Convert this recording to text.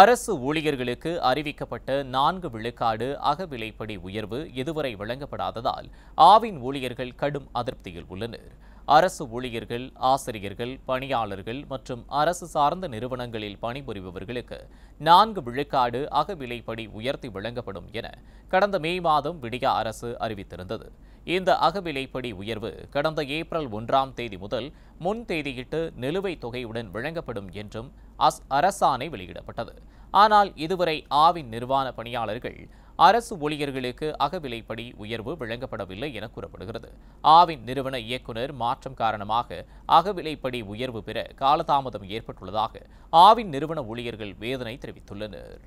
அரசு ஊழியர்களுக்கு அறிவிக்கப்பட்ட நான்கு விழுக்காடு அகவிலைப்படி உயர்வு இதுவரை வழங்கப்படாததால் ஆவின் ஊழியர்கள் கடும் அதிருப்தியில் உள்ளனர் அரசு ஊழியர்கள் ஆசிரியர்கள் பணியாளர்கள் மற்றும் அரசு சார்ந்த நிறுவனங்களில் பணிபுரிபவர்களுக்கு நான்கு விழுக்காடு அகவிலைப்படி உயர்த்தி வழங்கப்படும் என கடந்த மே மாதம் விடியா அரசு அறிவித்திருந்தது இந்த அகவிலைப்படி உயர்வு கடந்த ஏப்ரல் ஒன்றாம் தேதி முதல் முன் தேதியிட்டு நிலுவைத் தொகையுடன் வழங்கப்படும் என்றும் அரசாணை வெளியிடப்பட்டது ஆனால் இதுவரை ஆவின் நிர்வாண பணியாளர்கள் அரசு ஊழியர்களுக்கு அகவிலைப்படி உயர்வு வழங்கப்படவில்லை என கூறப்படுகிறது ஆவின் நிறுவன இயக்குநர் மாற்றம் காரணமாக அகவிலைப்படி உயர்வு பெற காலதாமதம் ஏற்பட்டுள்ளதாக ஆவின் நிறுவன ஊழியர்கள் வேதனை தெரிவித்துள்ளனர்